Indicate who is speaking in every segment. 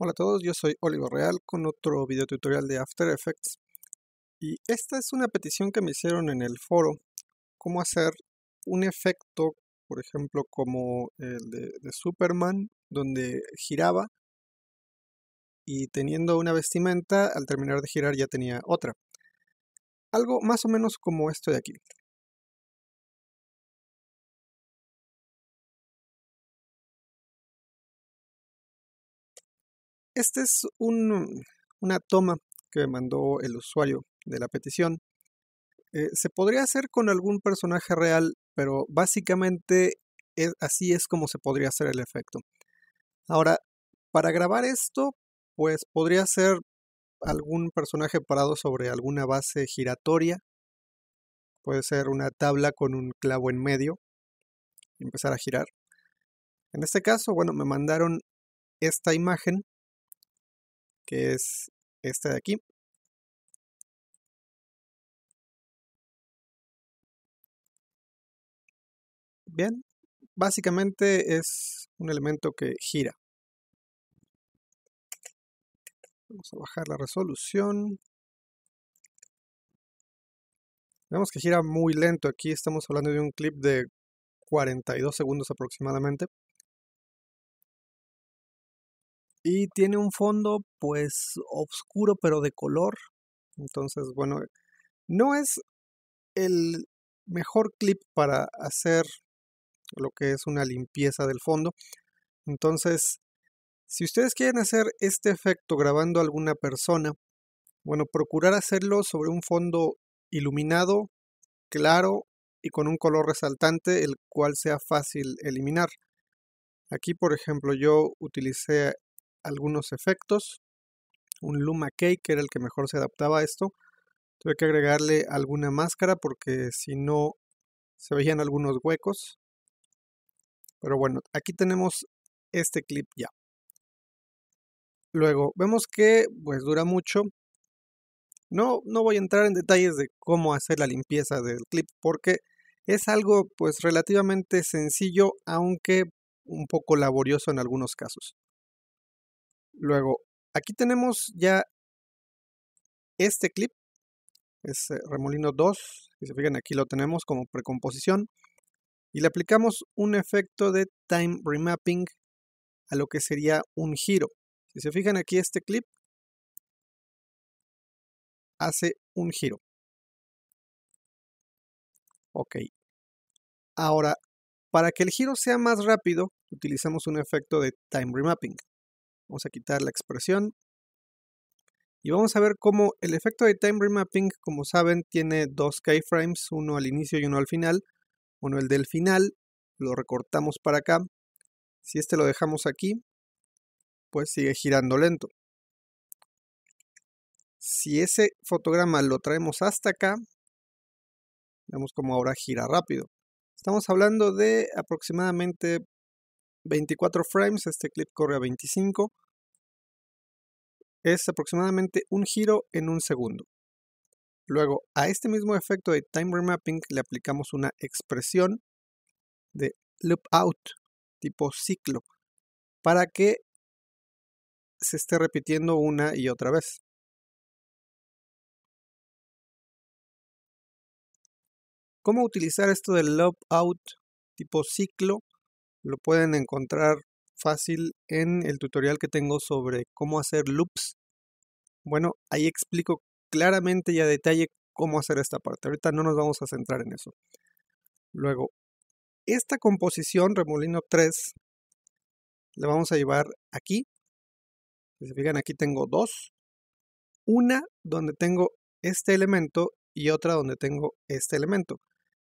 Speaker 1: Hola a todos, yo soy Oliver Real con otro video tutorial de After Effects y esta es una petición que me hicieron en el foro cómo hacer un efecto, por ejemplo como el de, de Superman donde giraba y teniendo una vestimenta al terminar de girar ya tenía otra algo más o menos como esto de aquí Esta es una toma que me mandó el usuario de la petición. Eh, se podría hacer con algún personaje real, pero básicamente así es como se podría hacer el efecto. Ahora, para grabar esto, pues podría ser algún personaje parado sobre alguna base giratoria. Puede ser una tabla con un clavo en medio y empezar a girar. En este caso, bueno, me mandaron esta
Speaker 2: imagen que es esta de aquí.
Speaker 1: Bien, básicamente es un elemento que gira. Vamos a bajar la resolución. Vemos que gira muy lento. Aquí estamos hablando de un clip de 42 segundos aproximadamente. Y tiene un fondo pues oscuro pero de color. Entonces, bueno, no es el mejor clip para hacer lo que es una limpieza del fondo. Entonces, si ustedes quieren hacer este efecto grabando a alguna persona, bueno, procurar hacerlo sobre un fondo iluminado, claro y con un color resaltante, el cual sea fácil eliminar. Aquí, por ejemplo, yo utilicé algunos efectos. Un Luma Cake, que era el que mejor se adaptaba a esto. Tuve que agregarle alguna máscara porque si no se veían algunos huecos. Pero bueno, aquí tenemos este clip ya. Luego, vemos que pues dura mucho. No, no voy a entrar en detalles de cómo hacer la limpieza del clip porque es algo pues relativamente sencillo, aunque un poco laborioso en algunos casos. Luego, aquí tenemos ya este clip, es Remolino 2, si se fijan aquí lo tenemos como precomposición, y le aplicamos un efecto de time remapping a lo que sería un giro. Si se fijan aquí este clip hace un giro. Ok. Ahora, para que el giro sea más rápido, utilizamos un efecto de time remapping. Vamos a quitar la expresión. Y vamos a ver cómo el efecto de time remapping, como saben, tiene dos keyframes, uno al inicio y uno al final. Bueno, el del final lo recortamos para acá. Si este lo dejamos aquí, pues sigue girando lento. Si ese fotograma lo traemos hasta acá, vemos cómo ahora gira rápido. Estamos hablando de aproximadamente 24 frames, este clip corre a 25. Es aproximadamente un giro en un segundo. Luego, a este mismo efecto de time remapping le aplicamos una expresión de loop out tipo ciclo para que
Speaker 2: se esté repitiendo una y otra vez.
Speaker 1: ¿Cómo utilizar esto del loop out tipo ciclo lo pueden encontrar fácil en el tutorial que tengo sobre cómo hacer loops. Bueno, ahí explico claramente y a detalle cómo hacer esta parte. Ahorita no nos vamos a centrar en eso. Luego, esta composición, remolino 3, la vamos a llevar aquí. Si se fijan, aquí tengo dos. Una donde tengo este elemento y otra donde tengo este elemento.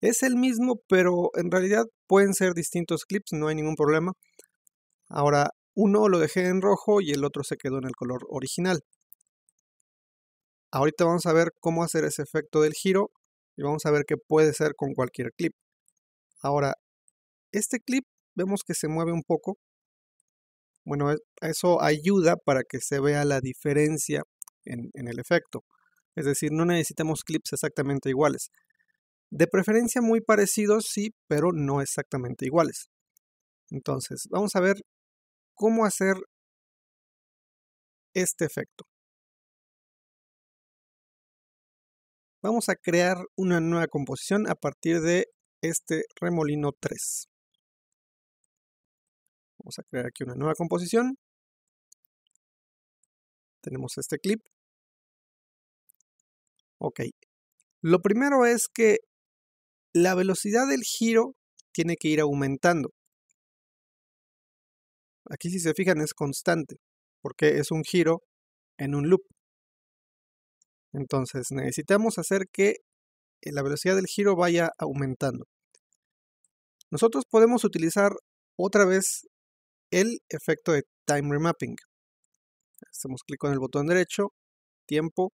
Speaker 1: Es el mismo, pero en realidad Pueden ser distintos clips, no hay ningún problema. Ahora, uno lo dejé en rojo y el otro se quedó en el color original. Ahorita vamos a ver cómo hacer ese efecto del giro y vamos a ver qué puede ser con cualquier clip. Ahora, este clip vemos que se mueve un poco. Bueno, e, eso ayuda para que se vea la diferencia en, en el efecto. Es decir, no necesitamos clips exactamente iguales. De preferencia muy parecidos, sí, pero no exactamente iguales. Entonces, vamos a ver cómo hacer
Speaker 2: este efecto.
Speaker 1: Vamos a crear una nueva composición a partir de este remolino 3. Vamos a crear aquí una nueva composición.
Speaker 2: Tenemos este clip.
Speaker 1: Ok. Lo primero es que la velocidad del giro tiene que ir aumentando. Aquí si se fijan es constante, porque es un giro en un loop. Entonces necesitamos hacer que eh, la velocidad del giro vaya aumentando. Nosotros podemos utilizar otra vez el efecto de time remapping. Hacemos clic en el botón derecho, tiempo,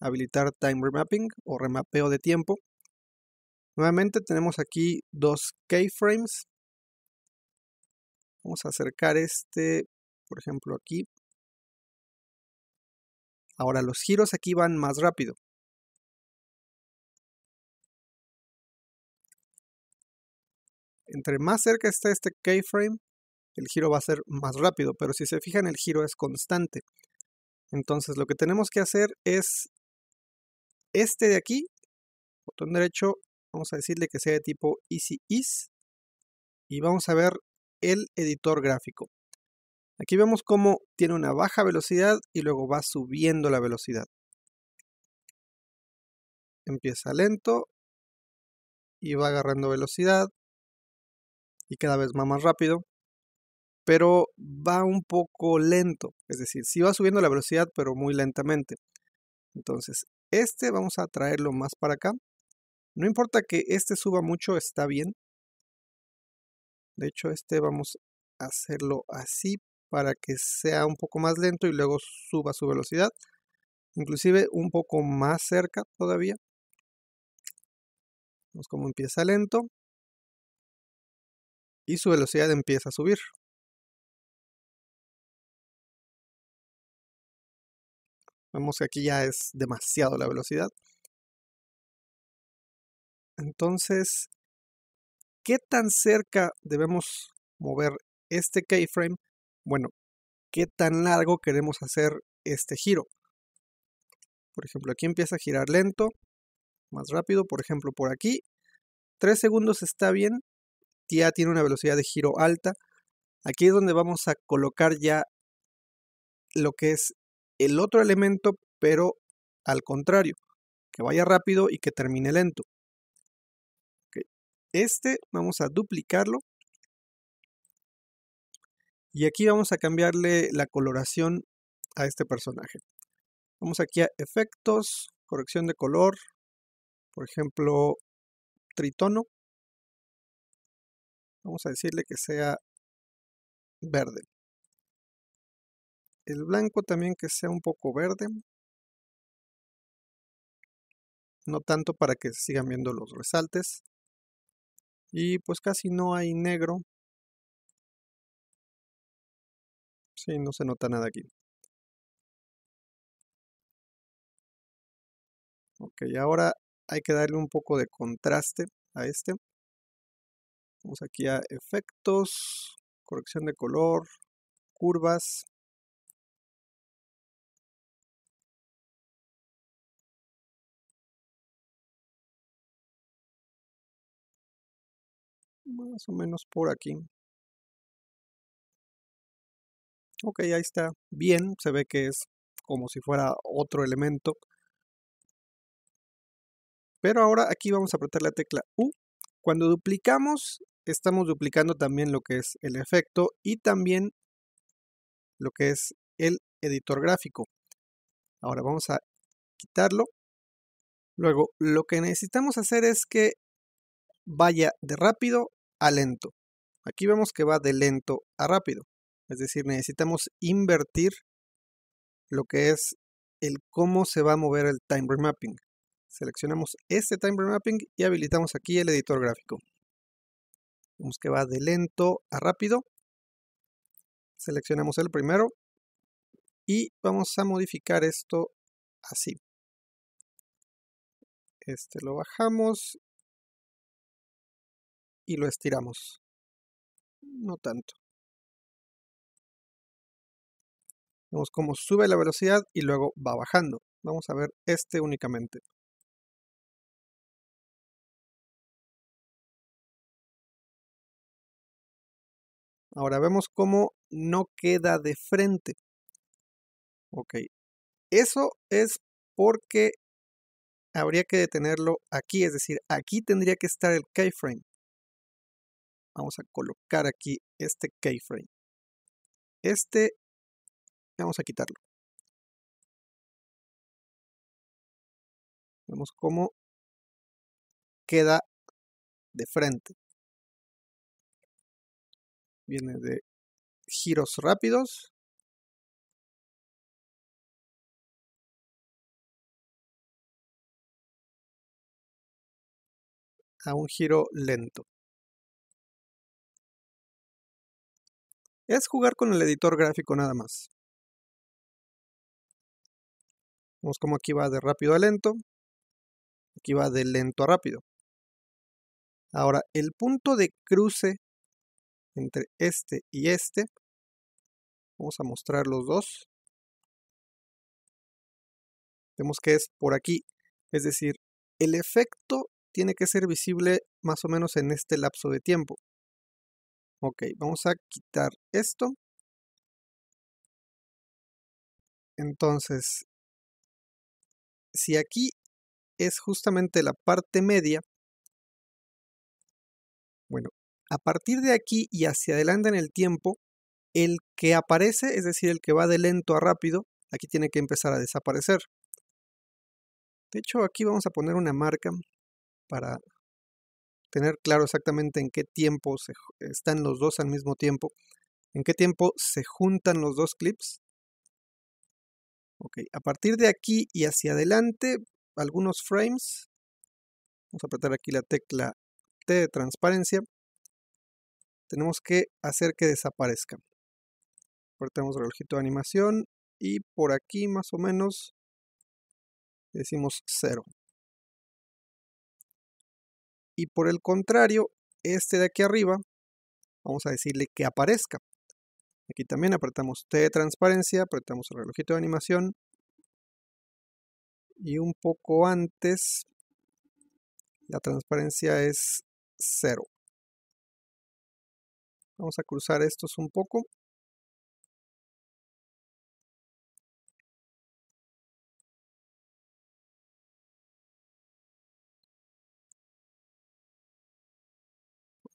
Speaker 1: habilitar time remapping o remapeo de tiempo. Nuevamente tenemos aquí dos keyframes. Vamos a acercar este, por
Speaker 2: ejemplo, aquí. Ahora los giros aquí van más rápido.
Speaker 1: Entre más cerca está este keyframe, el giro va a ser más rápido, pero si se fijan el giro es constante. Entonces lo que tenemos que hacer es este de aquí, botón derecho, Vamos a decirle que sea de tipo Easy Ease. Y vamos a ver el editor gráfico. Aquí vemos cómo tiene una baja velocidad y luego va subiendo la velocidad. Empieza lento y va agarrando velocidad y cada vez va más rápido, pero va un poco lento, es decir, sí va subiendo la velocidad pero muy lentamente. Entonces, este vamos a traerlo más para acá no importa que este suba mucho, está bien. De hecho, este vamos a hacerlo así para que sea un poco más lento y luego suba su velocidad. Inclusive un poco más cerca todavía. Vemos cómo empieza lento.
Speaker 2: Y su velocidad empieza a subir. Vemos que aquí ya es demasiado la velocidad. Entonces,
Speaker 1: ¿qué tan cerca debemos mover este keyframe? Bueno, ¿qué tan largo queremos hacer este giro? Por ejemplo, aquí empieza a girar lento, más rápido. Por ejemplo, por aquí, 3 segundos está bien. Ya tiene una velocidad de giro alta. Aquí es donde vamos a colocar ya lo que es el otro elemento, pero al contrario, que vaya rápido y que termine lento. Este vamos a duplicarlo. Y aquí vamos a cambiarle la coloración a este personaje. Vamos aquí a efectos, corrección de color, por ejemplo, tritono.
Speaker 2: Vamos a decirle que sea verde. El blanco también que sea un poco verde. No tanto para que sigan viendo los resaltes y pues casi no hay negro. Sí, no se nota nada aquí.
Speaker 1: Ok, ahora hay que darle un poco de contraste a este. Vamos aquí a efectos, corrección de color, curvas.
Speaker 2: más o menos por aquí.
Speaker 1: Ok, ahí está. Bien, se ve que es como si fuera otro elemento. Pero ahora aquí vamos a apretar la tecla U. Cuando duplicamos, estamos duplicando también lo que es el efecto y también lo que es el editor gráfico. Ahora vamos a quitarlo. Luego, lo que necesitamos hacer es que vaya de rápido a lento. Aquí vemos que va de lento a rápido. Es decir, necesitamos invertir lo que es el cómo se va a mover el time remapping. Seleccionamos este time remapping y habilitamos aquí el editor gráfico. Vemos que va de lento a rápido. Seleccionamos el primero y vamos a modificar esto así.
Speaker 2: Este lo bajamos y lo estiramos. No tanto. Vemos cómo sube la velocidad y luego va bajando. Vamos a ver este únicamente. Ahora vemos cómo no queda de frente. Ok. Eso es porque
Speaker 1: habría que detenerlo aquí, es decir, aquí tendría que estar el keyframe vamos a colocar aquí este keyframe. Este
Speaker 2: vamos a quitarlo. Vemos cómo queda de frente. Viene de giros rápidos. a un giro lento. es jugar con el editor gráfico nada más. Vemos como aquí va de rápido a lento, aquí va de lento a rápido. Ahora, el punto de cruce entre este y este, vamos a mostrar
Speaker 1: los dos. Vemos que es por aquí, es decir, el efecto tiene que ser visible más o menos en este lapso de tiempo. Ok, vamos a quitar esto.
Speaker 2: Entonces, si aquí
Speaker 1: es justamente la parte media, bueno, a partir de aquí y hacia adelante en el tiempo, el que aparece, es decir, el que va de lento a rápido, aquí tiene que empezar a desaparecer. De hecho, aquí vamos a poner una marca para tener claro exactamente en qué tiempo están los dos al mismo tiempo, en qué tiempo se juntan los dos clips. Ok, a partir de aquí y hacia adelante, algunos frames. Vamos a apretar aquí la tecla T de transparencia. Tenemos que hacer que desaparezca. Apretamos el relojito de animación y por aquí más o menos decimos cero y por el contrario, este de aquí arriba, vamos a decirle que aparezca. Aquí también apretamos T de transparencia, apretamos el relojito de animación y un poco antes la transparencia es cero.
Speaker 2: Vamos a cruzar estos un poco.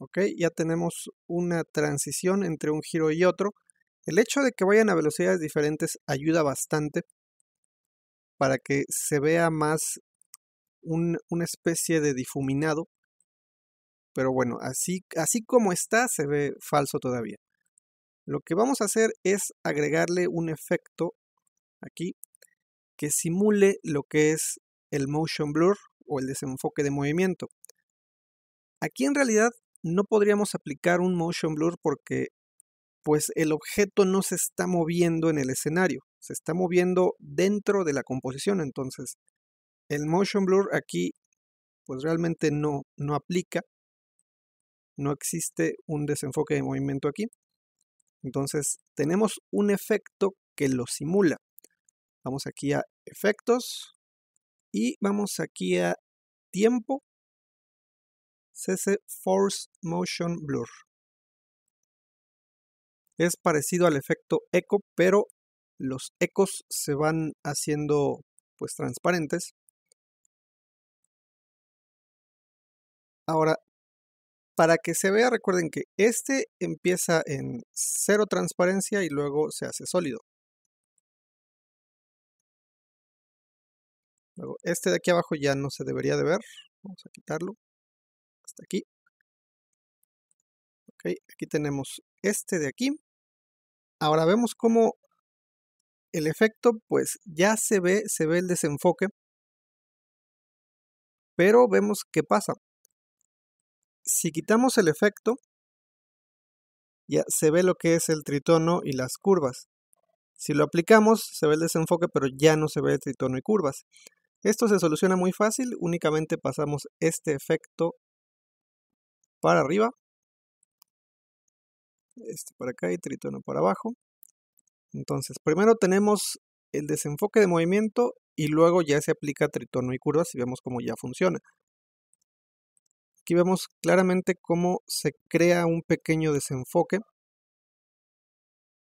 Speaker 2: ¿ok?
Speaker 1: Ya tenemos una transición entre un giro y otro. El hecho de que vayan a velocidades diferentes ayuda bastante para que se vea más una especie de difuminado. Pero bueno, así, así como está se ve falso todavía. Lo que vamos a hacer es agregarle un efecto aquí que simule lo que es el motion blur o el desenfoque de movimiento. Aquí en realidad no podríamos aplicar un motion blur porque pues el objeto no se está moviendo en el escenario, se está moviendo dentro de la composición, entonces el motion blur aquí pues realmente no, no aplica, no existe un desenfoque de movimiento aquí. Entonces tenemos un efecto que lo simula. Vamos aquí a efectos y vamos aquí a tiempo CC Force Motion Blur. Es parecido al efecto eco, pero los ecos se van haciendo pues transparentes. Ahora, para que se vea, recuerden que este empieza en cero transparencia y luego se hace sólido.
Speaker 2: Luego, este de aquí
Speaker 1: abajo ya no se debería de ver. Vamos a quitarlo hasta aquí. Ok, aquí tenemos este de aquí. Ahora vemos cómo el efecto, pues ya se ve, se ve el desenfoque. Pero vemos qué pasa. Si quitamos el efecto, ya se ve lo que es el tritono y las curvas. Si lo aplicamos, se ve el desenfoque, pero ya no se ve el tritono y curvas. Esto se soluciona muy fácil, únicamente pasamos este efecto para arriba. Este para acá y tritono para abajo. Entonces, primero tenemos el desenfoque de movimiento y luego ya se aplica tritono y curvas y vemos cómo ya funciona. Aquí vemos claramente cómo se crea un pequeño desenfoque.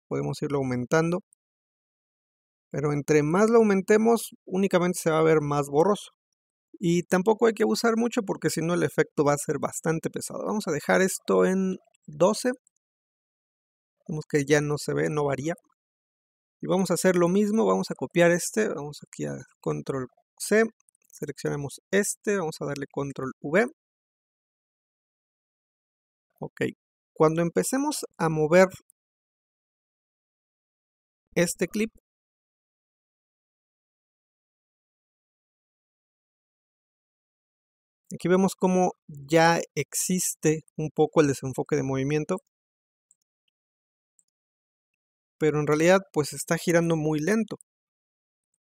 Speaker 1: Podemos irlo aumentando. Pero entre más lo aumentemos, únicamente se va a ver más borroso. Y tampoco hay que abusar mucho porque si no el efecto va a ser bastante pesado. Vamos a dejar esto en 12. Vemos que ya no se ve, no varía. Y vamos a hacer lo mismo, vamos a copiar este. Vamos aquí a control C, seleccionamos este, vamos a darle control V.
Speaker 2: Ok, cuando empecemos a mover este clip, Aquí vemos como ya existe un poco el
Speaker 1: desenfoque de movimiento. Pero en realidad pues está girando muy lento.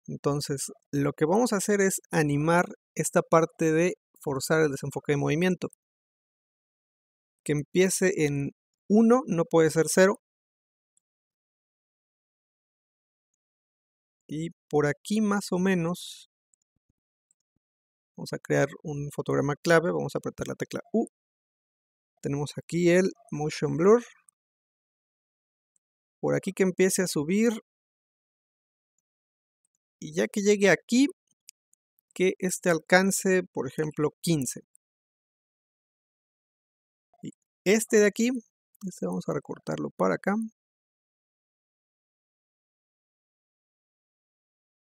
Speaker 1: Entonces lo que vamos a hacer es animar esta parte de forzar el desenfoque de movimiento. Que empiece en 1, no puede ser 0.
Speaker 2: Y por aquí más o menos
Speaker 1: Vamos a crear un fotograma clave, vamos a apretar la tecla U. Tenemos aquí el Motion Blur. Por aquí que empiece a subir.
Speaker 2: Y ya que llegue aquí, que este alcance, por ejemplo, 15. Y este de aquí, este vamos a recortarlo para acá.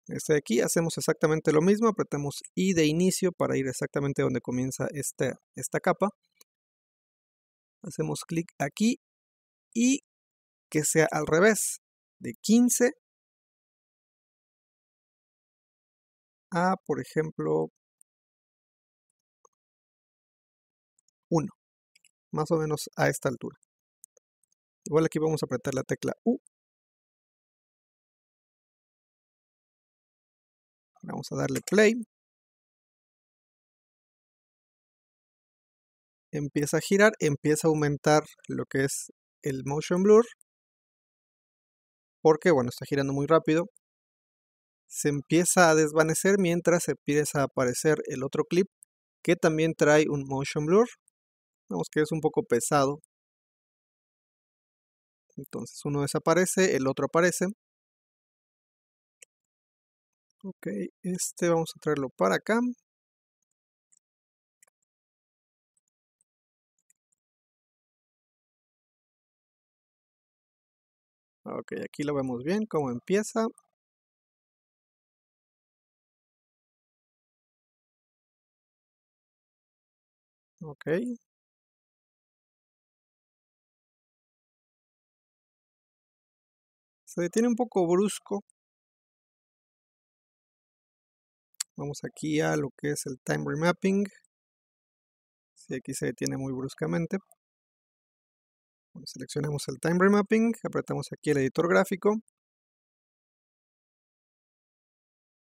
Speaker 1: Este de aquí hacemos exactamente lo mismo, apretamos I de inicio para ir exactamente donde comienza este, esta, capa. Hacemos clic aquí y que sea al revés, de 15
Speaker 2: a, por ejemplo, 1, más o menos a esta altura. Igual aquí vamos a apretar la tecla U Vamos a darle play. Empieza a girar, empieza a
Speaker 1: aumentar lo que es el motion blur. Porque, bueno, está girando muy rápido. Se empieza a desvanecer mientras empieza a aparecer el otro clip que también trae un motion blur. Vamos que es un poco pesado. Entonces uno desaparece, el otro aparece.
Speaker 2: Okay, este vamos a traerlo para acá. Okay, aquí lo vemos bien, cómo empieza. Ok. Se detiene un poco brusco, Vamos aquí a lo
Speaker 1: que es el time remapping. Si aquí se detiene muy bruscamente. seleccionamos el time remapping, apretamos aquí el editor gráfico.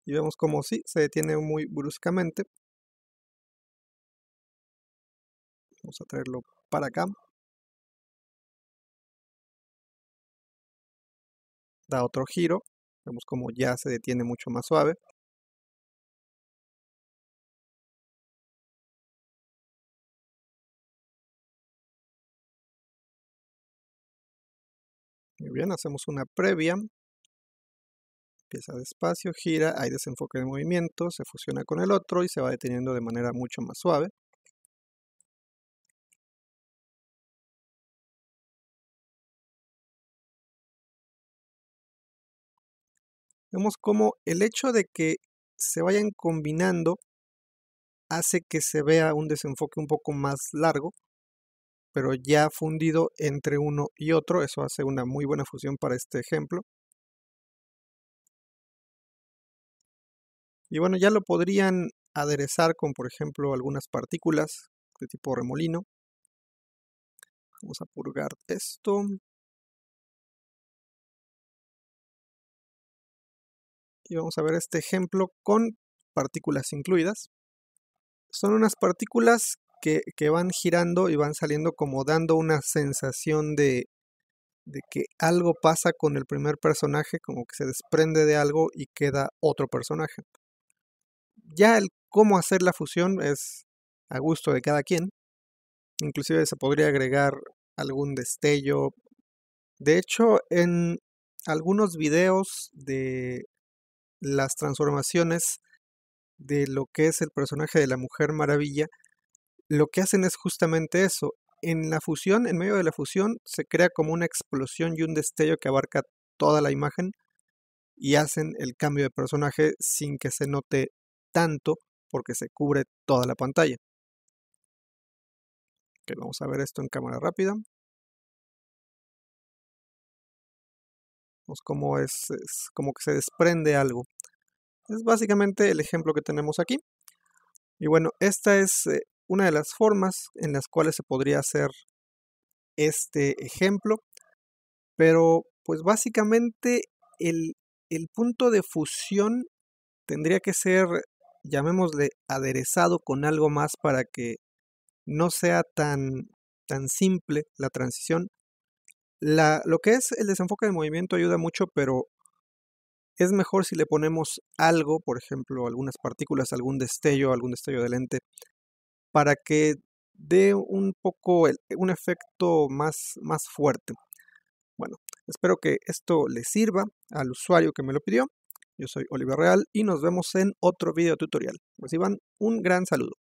Speaker 2: Y vemos como sí, se detiene muy bruscamente. Vamos a traerlo para acá. Da otro giro. Vemos como ya se detiene mucho más suave. Muy bien, hacemos una previa.
Speaker 1: Empieza despacio, gira, hay desenfoque de movimiento, se fusiona con el otro y se va deteniendo de manera mucho más suave. Vemos como el hecho de que se vayan combinando hace que se vea un desenfoque un poco más largo pero ya fundido entre uno y otro. Eso hace una muy buena fusión para este ejemplo. Y bueno, ya lo podrían
Speaker 2: aderezar con, por ejemplo, algunas partículas de tipo remolino. Vamos a purgar esto.
Speaker 1: Y vamos a ver este ejemplo con partículas incluidas. Son unas partículas que, van girando y van saliendo como dando una sensación de, de que algo pasa con el primer personaje, como que se desprende de algo y queda otro personaje. Ya el cómo hacer la fusión es a gusto de cada quien. Inclusive se podría agregar algún destello. De hecho, en algunos videos de las transformaciones de lo que es el personaje de la Mujer Maravilla, lo que hacen es justamente eso. En la fusión, en medio de la fusión, se crea como una explosión y un destello que abarca toda la imagen y hacen el cambio de personaje sin que se note tanto porque se cubre toda la pantalla. Que vamos a ver esto en cámara
Speaker 2: rápida. Vemos cómo es
Speaker 1: como que se desprende algo. Es básicamente el ejemplo que tenemos aquí. Y bueno, esta es eh, una de las formas en las cuales se podría hacer este ejemplo, pero pues básicamente el, punto de fusión tendría que ser, llamémosle, aderezado con algo más para que no sea tan, tan simple la transición. lo que es el desenfoque de movimiento ayuda mucho, pero es mejor si le ponemos algo, por ejemplo, algunas partículas, algún destello, algún destello de lente, para que dé un poco el, un efecto más, más fuerte. Bueno, espero que esto le sirva al usuario que me lo pidió. Yo soy Oliver Real y nos vemos en otro video tutorial. Reciban
Speaker 2: un gran saludo.